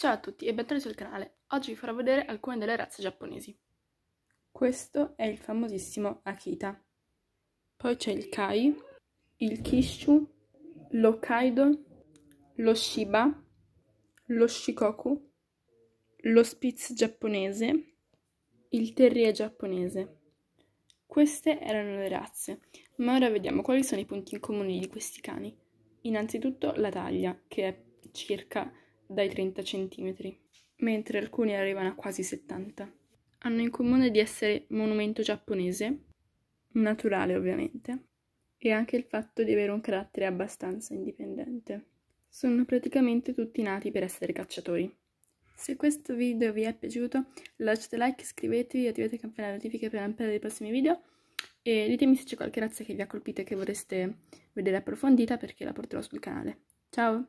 Ciao a tutti e benvenuti sul canale. Oggi vi farò vedere alcune delle razze giapponesi. Questo è il famosissimo Akita. Poi c'è il Kai, il Kishu, lo Kaido, lo Shiba, lo Shikoku, lo Spitz giapponese, il Terrier giapponese. Queste erano le razze, ma ora vediamo quali sono i punti in comune di questi cani. Innanzitutto la taglia, che è circa dai 30 cm, mentre alcuni arrivano a quasi 70. Hanno in comune di essere monumento giapponese, naturale ovviamente, e anche il fatto di avere un carattere abbastanza indipendente. Sono praticamente tutti nati per essere cacciatori. Se questo video vi è piaciuto, lasciate like, iscrivetevi, attivate la campanella notifica per non perdere i prossimi video e ditemi se c'è qualche razza che vi ha colpito e che vorreste vedere approfondita perché la porterò sul canale. Ciao!